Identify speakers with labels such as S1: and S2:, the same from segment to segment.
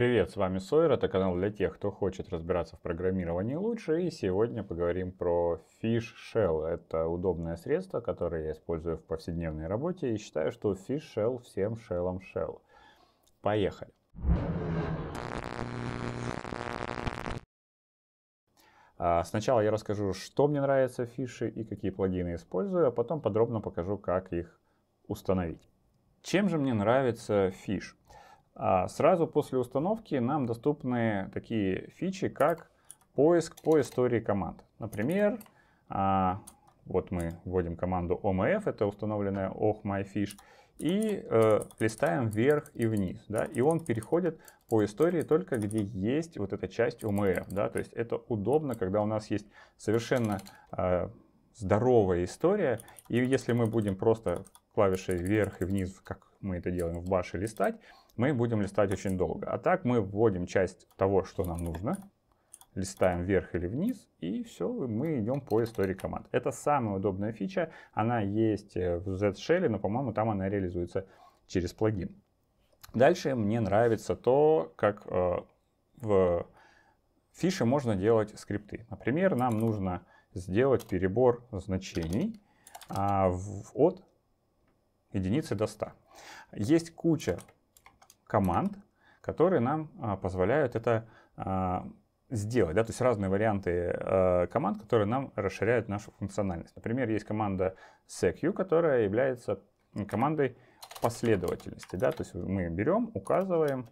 S1: Привет, с вами Сойер, это канал для тех, кто хочет разбираться в программировании лучше. И сегодня поговорим про Fish Shell. Это удобное средство, которое я использую в повседневной работе и считаю, что Fish Shell всем шеллом Shell. Поехали. А, сначала я расскажу, что мне нравятся фиши и какие плагины использую, а потом подробно покажу, как их установить. Чем же мне нравится фиш? А сразу после установки нам доступны такие фичи, как поиск по истории команд. Например, а, вот мы вводим команду omf, это установленная ohmyfish, и э, листаем вверх и вниз, да, и он переходит по истории только где есть вот эта часть OMF, да, то есть это удобно, когда у нас есть совершенно э, здоровая история, и если мы будем просто клавишей вверх и вниз, как мы это делаем в баше, листать, мы будем листать очень долго. А так мы вводим часть того, что нам нужно, листаем вверх или вниз, и все, мы идем по истории команд. Это самая удобная фича, она есть э, в Z-Shell, но, по-моему, там она реализуется через плагин. Дальше мне нравится то, как э, в фише можно делать скрипты. Например, нам нужно сделать перебор значений а, в, от единицы до 100. Есть куча команд, которые нам а, позволяют это а, сделать. Да? То есть разные варианты а, команд, которые нам расширяют нашу функциональность. Например, есть команда secu, которая является командой последовательности. Да? То есть мы берем, указываем,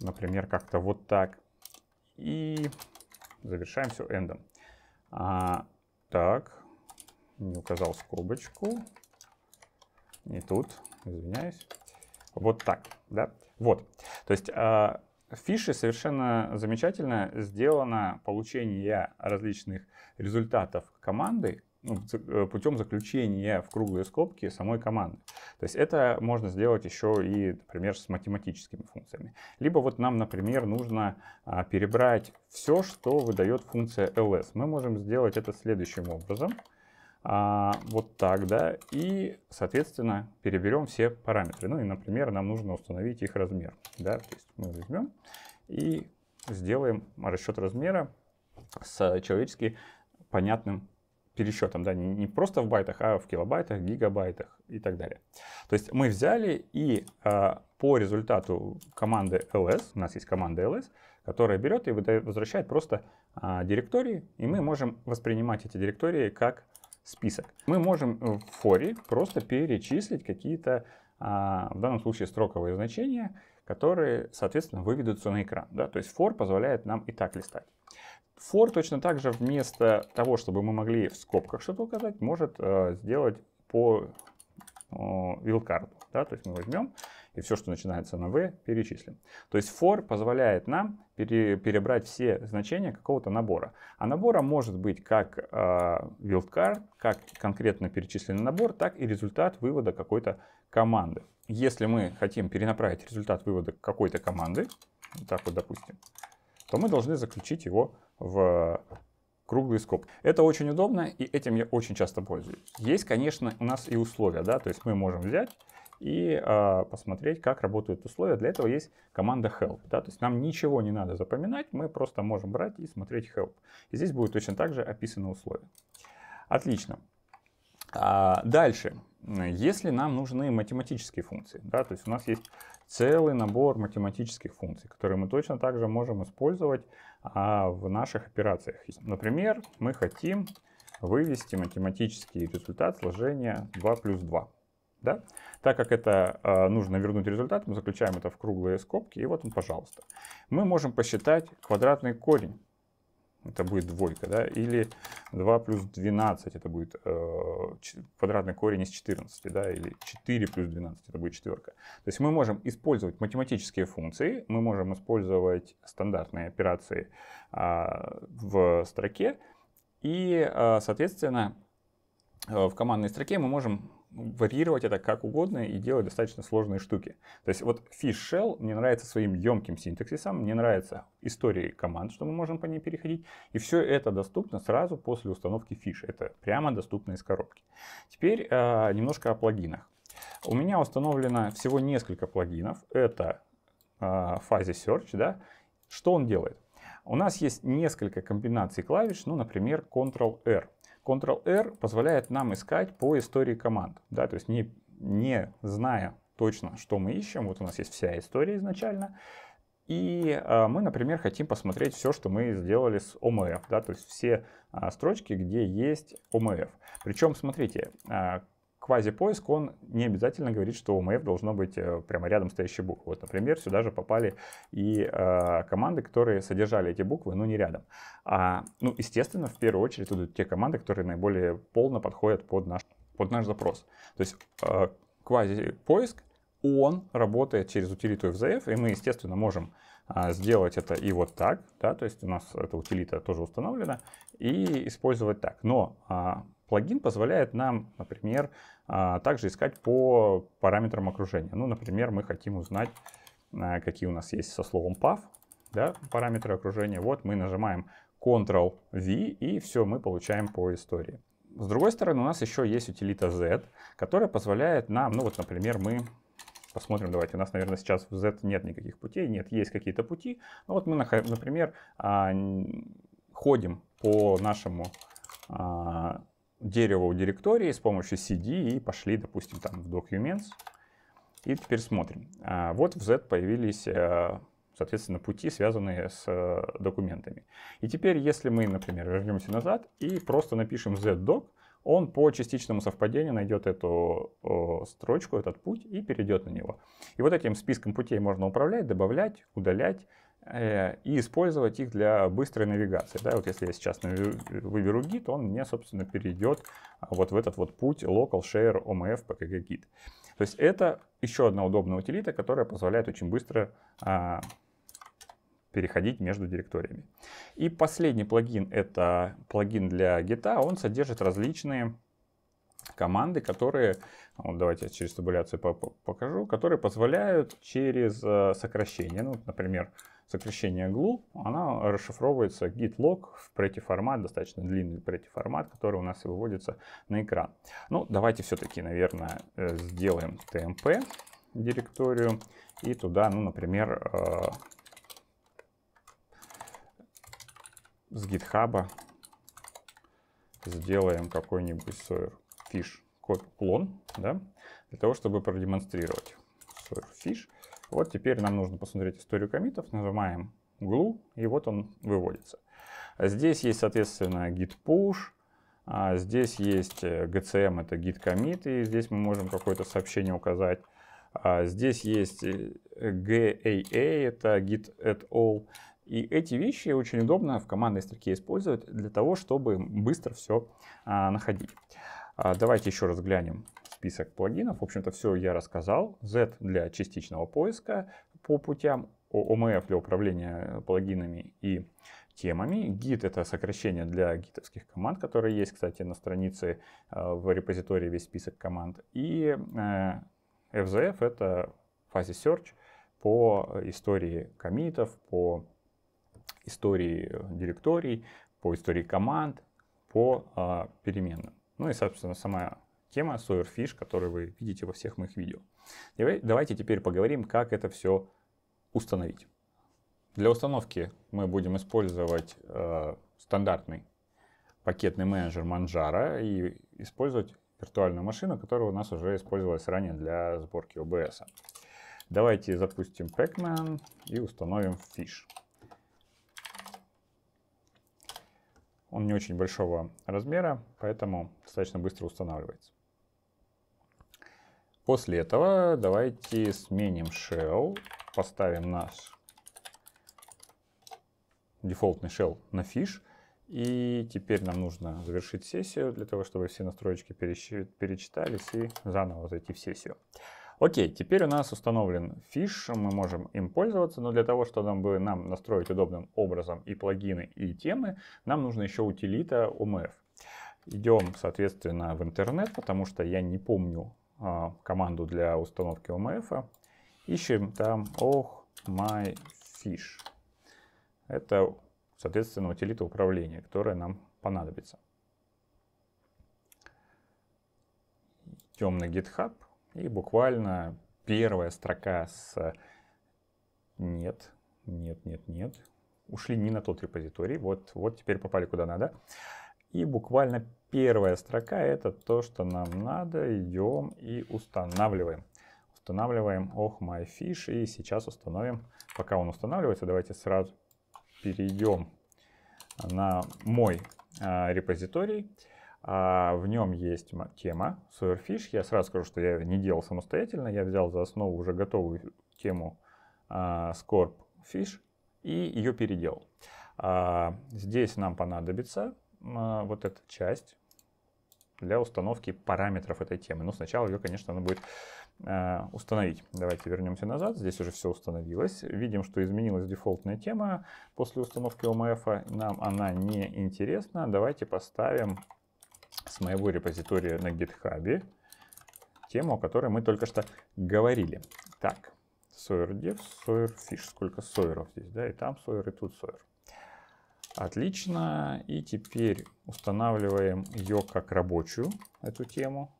S1: например, как-то вот так, и завершаем все эндом. А, так, не указал скобочку. Не тут, извиняюсь. Вот так, да? Вот. То есть э, а, в совершенно замечательно сделано получение различных результатов команды ну, э, путем заключения в круглые скобки самой команды. То есть это можно сделать еще и, например, с математическими функциями. Либо вот нам, например, нужно а, перебрать все, что выдает функция ls. Мы можем сделать это следующим образом а, вот так, да, и, соответственно, переберем все параметры. Ну и, например, нам нужно установить их размер, да, то есть мы возьмем и сделаем расчет размера с человечески понятным пересчетом, да, не просто в байтах, а в килобайтах, гигабайтах и так далее. То есть мы взяли и э, по результату команды ls, у нас есть команда ls, которая берет и возвращает просто э, директории, и мы можем воспринимать эти директории как список. Мы можем в форе просто перечислить какие-то, а, в данном случае, строковые значения, которые, соответственно, выведутся на экран. Да? То есть for позволяет нам и так листать. For точно так же вместо того, чтобы мы могли в скобках что-то указать, может э, сделать по вилкарду. Да? То есть мы возьмем и все, что начинается на v, перечислим. То есть for позволяет нам пере, перебрать все значения какого-то набора. А набора может быть как э, wildcard, как конкретно перечисленный набор, так и результат вывода какой-то команды. Если мы хотим перенаправить результат вывода какой-то команды, вот так вот допустим, то мы должны заключить его в круглый скоб. Это очень удобно, и этим я очень часто пользуюсь. Есть, конечно, у нас и условия, да, то есть мы можем взять и э, посмотреть, как работают условия. Для этого есть команда help. Да? То есть нам ничего не надо запоминать, мы просто можем брать и смотреть help. И здесь будет точно так же описаны условия. Отлично. А дальше, если нам нужны математические функции, да, то есть у нас есть целый набор математических функций, которые мы точно также можем использовать а, в наших операциях. Например, мы хотим вывести математический результат сложения 2 плюс 2. Да? Так как это э, нужно вернуть результат, мы заключаем это в круглые скобки, и вот он, пожалуйста. Мы можем посчитать квадратный корень, это будет двойка, да, или 2 плюс 12, это будет э, квадратный корень из 14, да, или 4 плюс 12, это будет четверка. То есть мы можем использовать математические функции, мы можем использовать стандартные операции э, в строке, и, э, соответственно, э, в командной строке мы можем варьировать это как угодно и делать достаточно сложные штуки. То есть вот Fish Shell мне нравится своим емким синтаксисом, мне нравится историей команд, что мы можем по ней переходить. И все это доступно сразу после установки Fish. Это прямо доступно из коробки. Теперь э, немножко о плагинах. У меня установлено всего несколько плагинов. Это э, а, Fuzzy Search. Да? Что он делает? У нас есть несколько комбинаций клавиш, ну, например, Ctrl-R. Ctrl-R позволяет нам искать по истории команд, да, то есть не, не зная точно, что мы ищем, вот у нас есть вся история изначально, и а, мы, например, хотим посмотреть все, что мы сделали с OMF, да, то есть все а, строчки, где есть OMF. Причем, смотрите, а, квази-поиск, он не обязательно говорит, что у MF должно быть э, прямо рядом стоящие буквы. Вот, например, сюда же попали и э, команды, которые содержали эти буквы, но не рядом. А, ну, естественно, в первую очередь тут те команды, которые наиболее полно подходят под наш, под наш запрос. То есть э, квази-поиск, он работает через утилиту FZF, и мы, естественно, можем а, сделать это и вот так, да, то есть у нас эта утилита тоже установлена, и использовать так. Но а, Плагин позволяет нам, например, а, также искать по параметрам окружения. Ну, например, мы хотим узнать, а, какие у нас есть со словом path, да, параметры окружения. Вот мы нажимаем Ctrl-V, и все, мы получаем по истории. С другой стороны, у нас еще есть утилита Z, которая позволяет нам, ну вот, например, мы посмотрим, давайте, у нас, наверное, сейчас в Z нет никаких путей, нет, есть какие-то пути. Ну вот мы, например, а, ходим по нашему дерево у директории с помощью CD и пошли, допустим, там в Documents. И теперь смотрим. А, вот в Z появились, э, соответственно, пути, связанные с э, документами. И теперь, если мы, например, вернемся назад и просто напишем z doc он по частичному совпадению найдет эту строчку, этот путь и перейдет на него. И вот этим списком путей можно управлять, добавлять, удалять Э, и использовать их для быстрой навигации. Да, вот если я сейчас выберу Git, он мне, собственно, перейдет а, вот в этот вот путь Local Share OMF PKG Git. То есть это еще одна удобная утилита, которая позволяет очень быстро а, переходить между директориями. И последний плагин, это плагин для Git, он содержит различные команды, которые, вот давайте я через табуляцию покажу, которые позволяют через э, сокращение, ну, например, сокращение glue, она расшифровывается git-log в pretty-формат, достаточно длинный pretty-формат, который у нас и выводится на экран. Ну, давайте все-таки, наверное, э, сделаем tmp директорию и туда, ну, например, э, с гитхаба сделаем какой-нибудь Sawyer Fish копи клон, да, для того, чтобы продемонстрировать Sawyer Fish. Вот теперь нам нужно посмотреть историю комитов. Нажимаем глу, и вот он выводится. Здесь есть, соответственно, git push, а здесь есть э, gcm, это git commit, и здесь мы можем какое-то сообщение указать. А здесь есть э, GAA, это git at all. И эти вещи очень удобно в командной строке использовать для того, чтобы быстро все а, находить. А, давайте еще раз глянем список плагинов. В общем-то, все я рассказал. Z для частичного поиска по путям, OMF для управления э, плагинами и темами. Git — это сокращение для гитовских команд, которые есть, кстати, на странице э, в репозитории весь список команд. И FZF э, — это фазе search по истории комитов, по истории директорий, по истории команд, по переменным. Ну и, собственно, самая тема Sawyerfish, которую вы видите во всех моих видео. Давайте теперь поговорим, как это все установить. Для установки мы будем использовать э, стандартный пакетный менеджер Manjaro и использовать виртуальную машину, которая у нас уже использовалась ранее для сборки OBS. Давайте запустим Pacman и установим Fish. Он не очень большого размера, поэтому достаточно быстро устанавливается. После этого давайте сменим shell, поставим наш дефолтный shell на fish. И теперь нам нужно завершить сессию для того, чтобы все настройки перечитались и заново зайти в сессию. Окей, теперь у нас установлен фиш, мы можем им пользоваться, но для того, чтобы нам настроить удобным образом и плагины, и темы, нам нужно еще утилита OMF. Идем, соответственно, в интернет, потому что я не помню а, команду для установки OMF. Ищем там oh my fish. Это, соответственно, утилита управления, которая нам понадобится. Идем на GitHub и буквально первая строка с нет, нет, нет, нет. Ушли не на тот репозиторий. Вот, вот теперь попали куда надо. И буквально первая строка это то, что нам надо. Идем и устанавливаем. Устанавливаем oh my fish и сейчас установим. Пока он устанавливается, давайте сразу перейдем а, на мой а, репозиторий. А, в нем есть тема Surfish. Я сразу скажу, что я не делал самостоятельно. Я взял за основу уже готовую тему а, Scorp Fish и ее переделал. А, здесь нам понадобится а, вот эта часть для установки параметров этой темы. Но ну, сначала ее, конечно, она будет а, установить. Давайте вернемся назад. Здесь уже все установилось. Видим, что изменилась дефолтная тема после установки OMF. Нам она не интересна. Давайте поставим с моего репозитория на GitHub тему, о которой мы только что говорили. Так, Sawyer Dev, Sawyer Fish. Сколько Сойеров здесь, да? И там Sawyer, и тут Sawyer. Отлично. И теперь устанавливаем ее как рабочую, эту тему.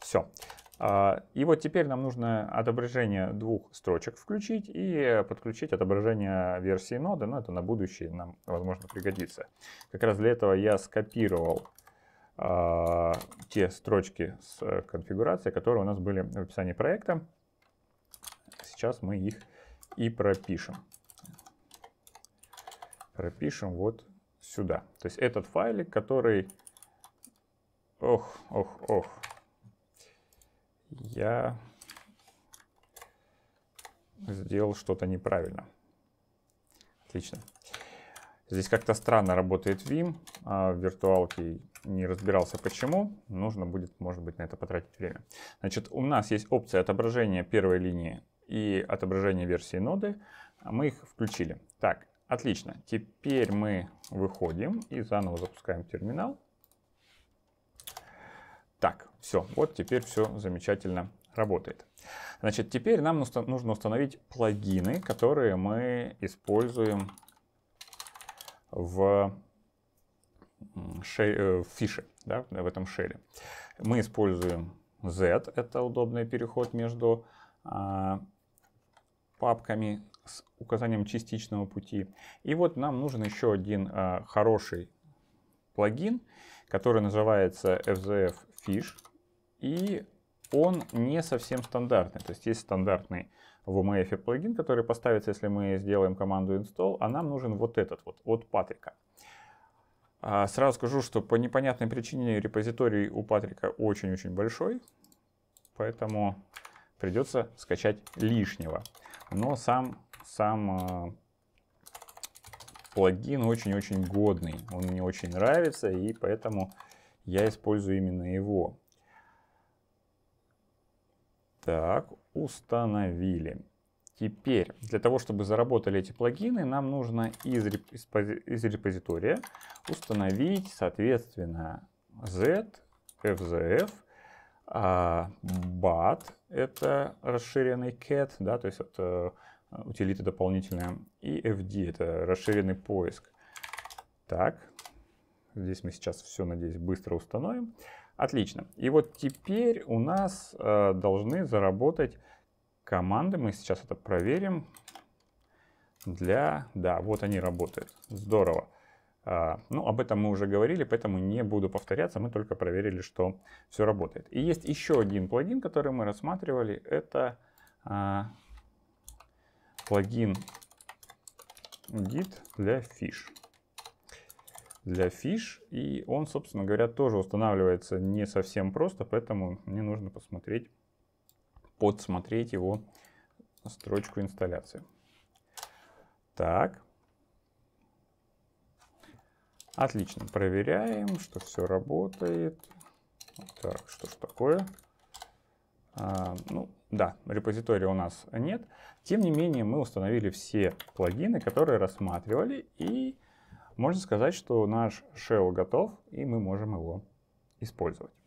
S1: Все. А, и вот теперь нам нужно отображение двух строчек включить и подключить отображение версии ноды, но это на будущее нам, возможно, пригодится. Как раз для этого я скопировал а, те строчки с конфигурацией, которые у нас были в описании проекта. Сейчас мы их и пропишем пропишем вот сюда. То есть этот файлик, который... Ох, ох, ох. Я сделал что-то неправильно. Отлично. Здесь как-то странно работает Vim, а в виртуалке не разбирался почему. Нужно будет, может быть, на это потратить время. Значит, у нас есть опция отображения первой линии и отображения версии ноды. А мы их включили. Так, Отлично. Теперь мы выходим и заново запускаем терминал. Так, все. Вот теперь все замечательно работает. Значит, теперь нам нужно установить плагины, которые мы используем в, э, фише, да, в этом шеле. Мы используем Z, это удобный переход между а, папками с указанием частичного пути. И вот нам нужен еще один а, хороший плагин, который называется FZF Fish. И он не совсем стандартный. То есть есть стандартный в OMF плагин, который поставится, если мы сделаем команду install, а нам нужен вот этот вот от Патрика. А, сразу скажу, что по непонятной причине репозиторий у Патрика очень-очень большой, поэтому придется скачать лишнего. Но сам сам э, плагин очень-очень годный. Он мне очень нравится, и поэтому я использую именно его. Так, установили. Теперь, для того, чтобы заработали эти плагины, нам нужно из, из репозитория установить, соответственно, z, fzf, bat, а, это расширенный cat, да, то есть это Утилита дополнительная. И FD — это расширенный поиск. Так, здесь мы сейчас все, надеюсь, быстро установим. Отлично. И вот теперь у нас э, должны заработать команды. Мы сейчас это проверим. Для... Да, вот они работают. Здорово. Э, ну, об этом мы уже говорили, поэтому не буду повторяться. Мы только проверили, что все работает. И есть еще один плагин, который мы рассматривали. Это... Э, плагин Git для фиш. Для фиш. И он, собственно говоря, тоже устанавливается не совсем просто, поэтому мне нужно посмотреть, подсмотреть его строчку инсталляции. Так. Отлично. Проверяем, что все работает. Так, что ж такое? А, ну, да, репозитория у нас нет. Тем не менее, мы установили все плагины, которые рассматривали, и можно сказать, что наш shell готов, и мы можем его использовать.